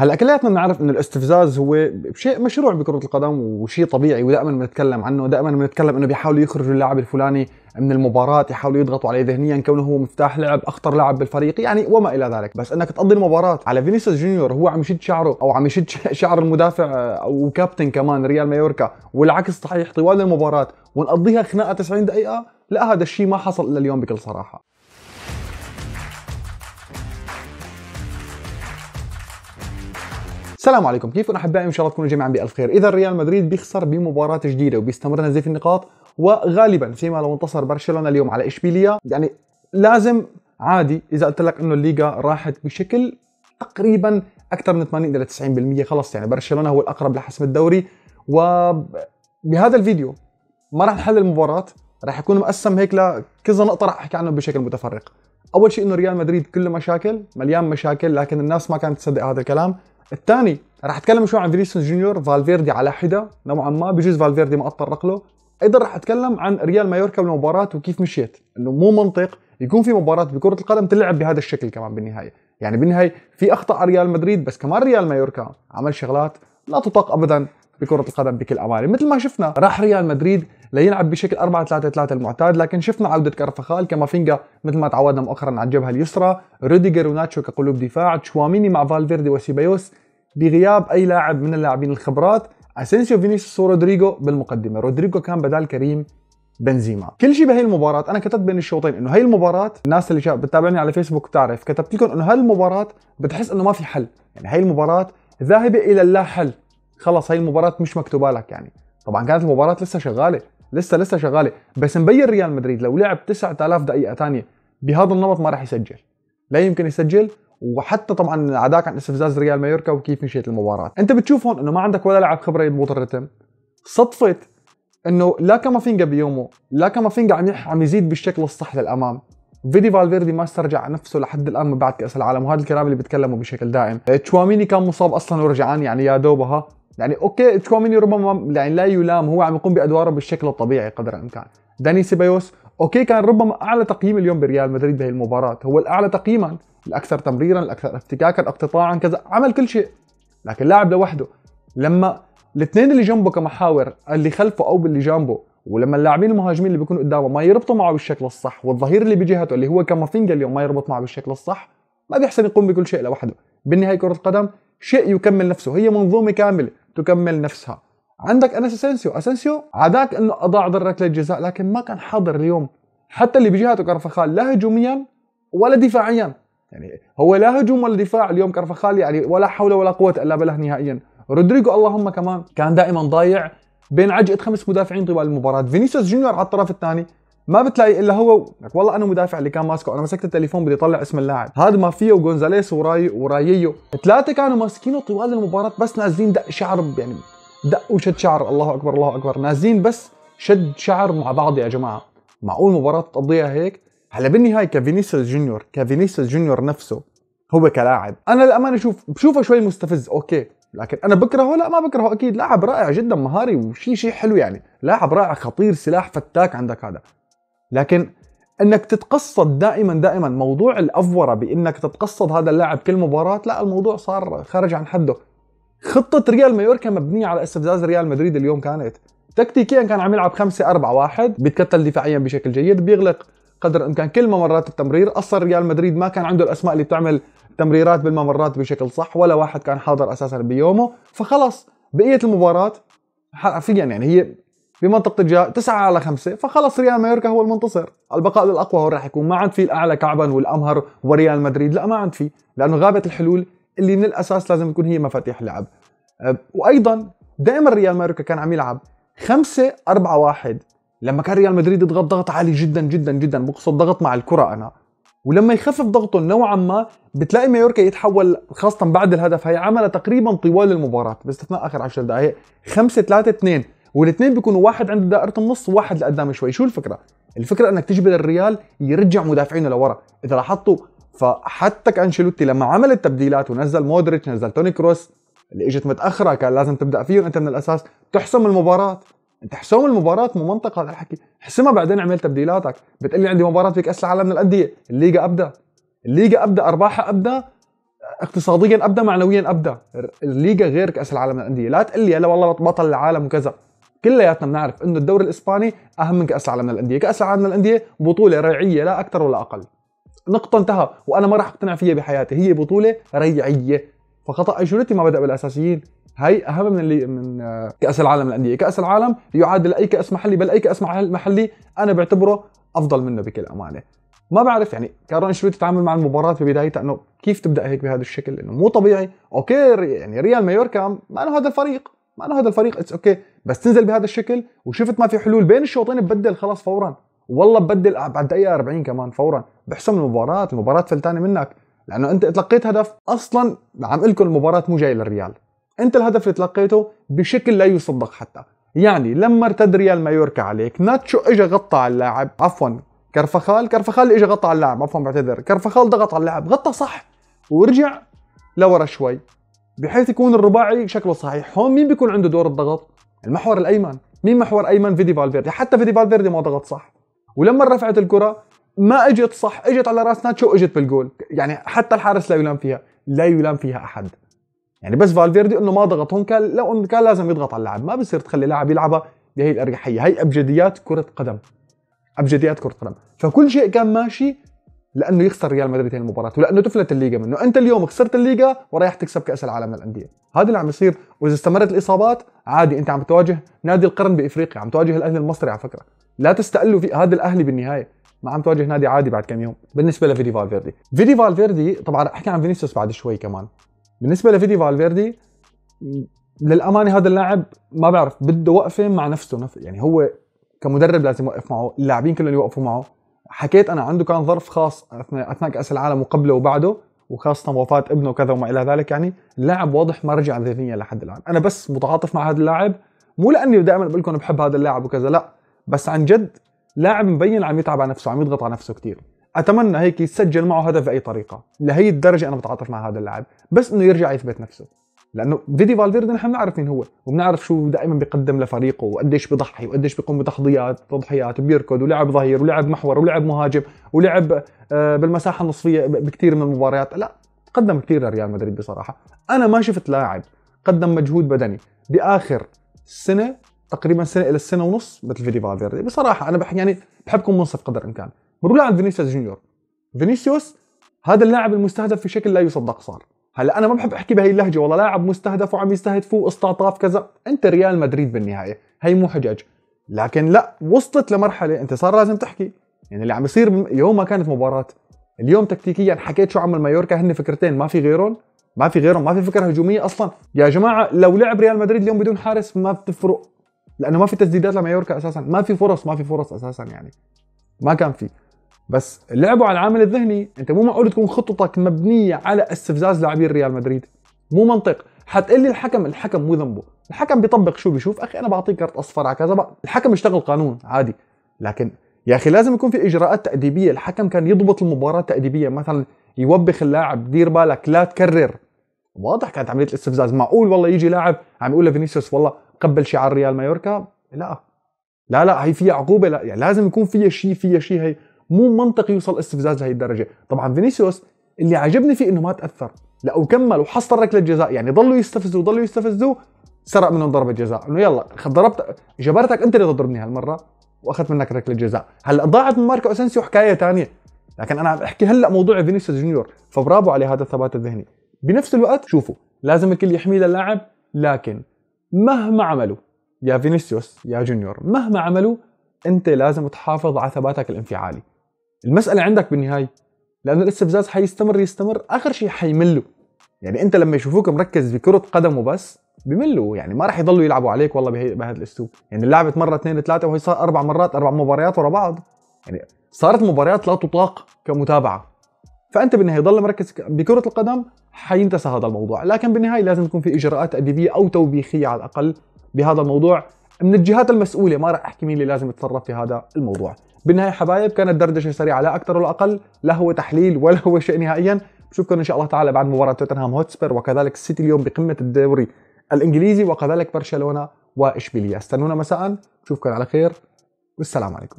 هلا كلياتنا بنعرف انه الاستفزاز هو شيء مشروع بكره القدم وشيء طبيعي ودائما بنتكلم عنه دائما بنتكلم انه بيحاولوا يخرجوا اللاعب الفلاني من المباراه يحاولوا يضغطوا عليه ذهنيا كونه هو مفتاح لعب اخطر لاعب بالفريق يعني وما الى ذلك بس انك تقضي المباراه على فينيسيوس جونيور هو عم يشد شعره او عم يشد شعر المدافع او كابتن كمان ريال مايوركا والعكس صحيح طوال المباراه ونقضيها خناقه 90 دقيقه لا هذا الشيء ما حصل الا اليوم بكل صراحه السلام عليكم كيفكم احبائي ان شاء الله تكونوا جميعا بالف خير اذا ريال مدريد بيخسر بمباراه جديده وبيستمر نزيف النقاط وغالبا فيما لو انتصر برشلونه اليوم على اشبيليا يعني لازم عادي اذا قلت لك انه الليغا راحت بشكل تقريبا اكثر من 80 الى 90% خلص يعني برشلونه هو الاقرب لحسم الدوري وبهذا الفيديو ما راح نحلل المباراه راح يكون مقسم هيك لكذا نقطه راح احكي عنهم بشكل متفرق اول شيء انه ريال مدريد كله مشاكل مليان مشاكل لكن الناس ما كانت تصدق هذا الكلام الثاني راح اتكلم شوي عن فينيسيوس جونيور فالفيردي على حده نوعا ما بجوز فالفيردي ما اضطر له ايضا راح اتكلم عن ريال مايوركا والمباراه وكيف مشيت انه مو منطق يكون في مباراه بكره القدم تلعب بهذا الشكل كمان بالنهايه يعني بالنهايه في اخطاء ريال مدريد بس كمان ريال مايوركا عمل شغلات لا تطاق ابدا بكره القدم بكل امانه مثل ما شفنا راح ريال مدريد ليلعب بشكل 4 3 3 المعتاد لكن شفنا عوده كارفخال كمافينجا مثل ما تعودنا مؤخرا على الجبهه اليسرى روديجر وناتشو كقلوب دفاع تشواميني مع فالفيردي وسيبايوس بغياب اي لاعب من اللاعبين الخبرات اسينسيو فينيسيوس ورودريجو بالمقدمه رودريجو كان بدال كريم بنزيما كل شيء بهي المباراه انا كتبت بين الشوطين انه هي المباراه الناس اللي بتتابعني على فيسبوك بتعرف كتبت لكم انه هالمباراه بتحس انه ما في حل يعني هي المباراه ذاهبه الى اللا حل خلص هي المباراه مش مكتوبه لك يعني طبعا كانت المباراه لسه شغاله لسه لسه شغاله بس مبين ريال مدريد لو لعب 9000 دقيقه ثانيه بهذا النمط ما راح يسجل لا يمكن يسجل وحتى طبعا عداك عن استفزاز ريال مايوركا وكيف مشيت المباراه انت بتشوف هون انه ما عندك ولا لاعب خبره يضبط الرتم صدفه انه لا كامافينجا بيومه لا كامافينجا عم عم يزيد بالشكل الصح للامام فيدي فالفيردي ما استرجع نفسه لحد الان من بعد كاس العالم وهذا الكلام اللي بيتكلموا بشكل دائم تشواميني كان مصاب اصلا ورجعان يعني يا دوبها يعني اوكي تشواميني ربما يعني لا يلام هو عم يقوم بادواره بالشكل الطبيعي قدر الامكان داني سيبايوس اوكي كان ربما اعلى تقييم اليوم بريال مدريد بهي المباراه هو الاعلى تقييما الاكثر تمريرا الاكثر افتكاكا اقتطاعا كذا عمل كل شيء لكن لاعب لوحده لما الاثنين اللي جنبه كمحاور اللي خلفه او اللي جنبه ولما اللاعبين المهاجمين اللي بيكونوا قدامه ما يربطوا معه بالشكل الصح والظهير اللي بجهته اللي هو كامافينجا اليوم ما يربط معه بالشكل الصح ما بيحسن يقوم بكل شيء لوحده بالنهايه كره القدم شيء يكمل نفسه هي منظومه كامله تكمل نفسها عندك انس اسينسيو اسينسيو عداك انه اضاع ضرك ركله لكن ما كان حاضر اليوم حتى اللي بجهته كرفخال لا هجوميا ولا دفاعيا يعني هو لا هجوم ولا دفاع اليوم كرفخال يعني ولا حول ولا قوه الا بالله نهائيا رودريجو اللهم كمان كان دائما ضايع بين عجقه خمس مدافعين طوال المباراه فينيسيوس جونيور على الطرف الثاني ما بتلاقي الا هو لك والله انا مدافع اللي كان ماسكه انا مسكت التليفون بدي اطلع اسم اللاعب هذا ما فيه وجونزاليس وراي وراييو ثلاثه كانوا ماسكينه طوال المباراه بس نازلين دق شعر يعني دق وشد شعر الله اكبر الله اكبر نازلين بس شد شعر مع بعض يا جماعه معقول مباراه تقضيها هيك هلا بالنهايه كفينيسيوس جونيور كفينيسيوس جونيور نفسه هو كلاعب انا للامانه شوف بشوفه شوي مستفز اوكي لكن انا بكرهه لا ما بكرهه اكيد لاعب رائع جدا مهاري وشي شيء حلو يعني لاعب رائع خطير سلاح فتاك عندك هذا لكن انك تتقصد دائما دائما موضوع الافوره بانك تتقصد هذا اللاعب كل مباراه لا الموضوع صار خارج عن حده خطه ريال مايوركا مبنيه على استفزاز ريال مدريد اليوم كانت تكتيكيا كان عم يلعب 5 4 1 بيتكتل دفاعيا بشكل جيد بيغلق قدر الامكان كل ممرات التمرير اصلا ريال مدريد ما كان عنده الاسماء اللي بتعمل تمريرات بالممرات بشكل صح ولا واحد كان حاضر اساسا بيومه فخلص بقيه المباراه حرفيا يعني هي بمنطقه الجزاء 9 على 5 فخلص ريال مايوركا هو المنتصر البقاء للاقوى هو راح يكون ما عاد في الاعلى كعبا والامهر وريال مدريد لا ما عاد في لانه غابت الحلول اللي من الاساس لازم تكون هي مفاتيح لعب أه، وايضا دائما ريال مايوركا كان عم يلعب 5 4 1 لما كان ريال مدريد يضغط ضغط عالي جدا جدا جدا بقصد ضغط مع الكره انا ولما يخفف ضغطه نوعا ما بتلاقي مايوركا يتحول خاصه بعد الهدف هي عملها تقريبا طوال المباراه باستثناء اخر 10 دقائق 5 3 2 والاثنين بيكونوا واحد عند دائره النص وواحد لقدام شوي شو الفكره الفكره انك تجبر الريال يرجع مدافعينه لورا اذا لاحظتوا فحتى كانشيلوتي لما عمل التبديلات ونزل مودريتش نزل توني كروس اللي اجت متاخره كان لازم تبدا فيهم انت من الاساس تحسم المباراه انت حسم المباراه مو منطق هذا الحكي حسمها بعدين عمل تبديلاتك بتقول لي عندي مباراه فيك كاس العالم للانديه الليغا ابدا الليغا ابدا ارباحها ابدا اقتصاديا ابدا معنويا ابدا الليغا غير كاس العالم للانديه لا تقول لي هلا والله بطل العالم وكذا كلياتنا بنعرف انه الدوري الاسباني اهم من كاس العالم للانديه، كاس العالم للانديه بطوله ريعيه لا اكثر ولا اقل. نقطه انتهى وانا ما راح اقتنع فيها بحياتي، هي بطوله ريعيه فخطا انشيلوتي ما بدا بالاساسيين، هي اهم من اللي من آه، كاس العالم للانديه، كاس العالم يعادل اي كاس محلي بل اي كاس محلي انا بعتبره افضل منه بكل امانه. ما بعرف يعني كارون انشيلوتي تعامل مع المباراه في بدايتها انه كيف تبدا هيك بهذا الشكل انه مو طبيعي، اوكي يعني ريال مايوركا ما انه هذا الفريق معناه هذا الفريق اتس اوكي بس تنزل بهذا الشكل وشفت ما في حلول بين الشوطين ببدل خلاص فورا والله ببدل آه، بعد دقيقه 40 كمان فورا بحسم المباراه المباراه فلتانه منك لانه انت تلقيت هدف اصلا عم لكم المباراه مو جايه للريال انت الهدف اللي تلقيته بشكل لا يصدق حتى يعني لما ارتد ريال مايوركا عليك ناتشو اجى غطى على اللاعب عفوا كرفخال كرفخال اجى غطى على اللاعب عفوا بعتذر كرفخال ضغط على اللاعب غطى صح ورجع لورا شوي بحيث يكون الرباعي شكله صحيح هون مين بيكون عنده دور الضغط المحور الايمن مين محور ايمن فيدي فالفيردي حتى فيدي فالفيردي ما ضغط صح ولما رفعت الكره ما اجت صح اجت على راس ناتشو اجت بالجول يعني حتى الحارس لا يلام فيها لا يلام فيها احد يعني بس فالفيردي انه ما ضغط هون كان لو انه كان لازم يضغط على اللاعب ما بصير تخلي لاعب يلعبها بهي الاريحيه هي ابجديات كره قدم ابجديات كره قدم فكل شيء كان ماشي لانه يخسر ريال مدريد هذه المباراه ولانه تفلت الليغا منه انت اليوم خسرت الليغا ورايح تكسب كاس العالم للانديه هذا اللي عم يصير واذا استمرت الاصابات عادي انت عم تواجه نادي القرن بافريقيا عم تواجه الاهلي المصري على فكره لا تستقلوا في هذا الاهلي بالنهايه ما عم تواجه نادي عادي بعد كم يوم بالنسبه لفيدي فالفيردي فيدي فالفيردي طبعا رح احكي عن فينيسيوس بعد شوي كمان بالنسبه لفيدي فالفيردي للامانه هذا اللاعب ما بعرف بده وقفه مع نفسه يعني هو كمدرب لازم يوقف معه اللاعبين كلهم يوقفوا معه حكيت انا عنده كان ظرف خاص اثناء اثناء كاس العالم وقبله وبعده وخاصه وفاه ابنه وكذا وما الى ذلك يعني اللاعب واضح ما رجع ذهنيا لحد الان انا بس متعاطف مع هذا اللاعب مو لاني دائما بقول لكم بحب هذا اللاعب وكذا لا بس عن جد لاعب مبين عم يتعب على نفسه عم يضغط على نفسه كثير اتمنى هيك يسجل معه هدف باي طريقه لهي الدرجه انا بتعاطف مع هذا اللاعب بس انه يرجع يثبت نفسه لانه فيدي فالفيردي نحن بنعرف مين هو وبنعرف شو دائما بيقدم لفريقه وقديش بيضحي وقديش بيقوم بتضحيات تضحيات وبيركض ولعب ظهير ولعب محور ولعب مهاجم ولعب آه، بالمساحه النصفيه بكثير من المباريات لا قدم كثير لريال مدريد بصراحه انا ما شفت لاعب قدم مجهود بدني باخر سنه تقريبا سنه الى السنه ونص مثل فيدي فالفيردي بصراحه انا بح يعني بحبكم منصف قدر الامكان بنروح على فينيسيوس جونيور فينيسيوس هذا اللاعب المستهدف في شكل لا يصدق صار هلا انا ما بحب احكي بهي اللهجه والله لاعب مستهدف وعم يستهدفوه استعطاف كذا انت ريال مدريد بالنهايه هي مو حجج لكن لا وصلت لمرحله انت صار لازم تحكي يعني اللي عم يصير اليوم ما كانت مباراه اليوم تكتيكيا حكيت شو عمل مايوركا هن فكرتين ما في غيرهم ما في غيرهم ما في فكره هجوميه اصلا يا جماعه لو لعب ريال مدريد اليوم بدون حارس ما بتفرق لانه ما في تسديدات لمايوركا اساسا ما في فرص ما في فرص اساسا يعني ما كان في بس لعبوا على العامل الذهني انت مو معقول تكون خطتك مبنيه على استفزاز لاعبين ريال مدريد مو منطق حتقلي الحكم الحكم مو ذنبه الحكم بيطبق شو بيشوف اخي انا بعطيك كرت اصفر على كذا الحكم اشتغل قانون عادي لكن يا اخي لازم يكون في اجراءات تاديبيه الحكم كان يضبط المباراه تاديبيه مثلا يوبخ اللاعب دير بالك لا تكرر واضح كانت عمليه الاستفزاز معقول والله يجي لاعب عم يقول لفينيسيوس والله قبل شعار ريال مايوركا لا لا لا هي فيها عقوبه لا يعني لازم يكون فيها شيء فيها شيء هي مو منطقي يوصل استفزاز لهي الدرجه طبعا فينيسيوس اللي عجبني فيه انه ما تاثر لا وكمل وحصل ركله جزاء يعني ضلوا يستفزوا ضلوا يستفزوا سرق منهم ضربه جزاء انه يلا ضربت جبرتك انت اللي تضربني هالمره واخذت منك ركله جزاء هلا ضاعت من ماركو اسنسيو حكايه ثانيه لكن انا عم احكي هلا موضوع فينيسيوس جونيور فبرافو عليه هذا الثبات الذهني بنفس الوقت شوفوا لازم الكل يحميه للاعب لكن مهما عملوا يا فينيسيوس يا جونيور مهما عملوا انت لازم تحافظ على ثباتك الانفعالي المساله عندك بالنهايه لانه الاستفزاز حيستمر يستمر اخر شيء حيملوا يعني انت لما يشوفوك مركز بكره قدم وبس بملوا يعني ما راح يضلوا يلعبوا عليك والله بهذا الاسلوب يعني لعبت مره اثنين ثلاثه وهي صار اربع مرات اربع مباريات ورا بعض يعني صارت مباريات لا تطاق كمتابعه فانت بالنهايه ضل مركز بكره القدم حينتسى هذا الموضوع لكن بالنهايه لازم يكون في اجراءات تاديبيه او توبيخيه على الاقل بهذا الموضوع من الجهات المسؤوله ما راح احكي مين اللي لازم يتصرف في هذا الموضوع بالنهايه حبايب كانت دردشه سريعه لا اكثر ولا اقل لا هو تحليل ولا هو شيء نهائيا بشوفكم ان شاء الله تعالى بعد مباراه توتنهام هوتسبير وكذلك السيتي اليوم بقمه الدوري الانجليزي وكذلك برشلونه واشبيليه استنونا مساء بشوفكم على خير والسلام عليكم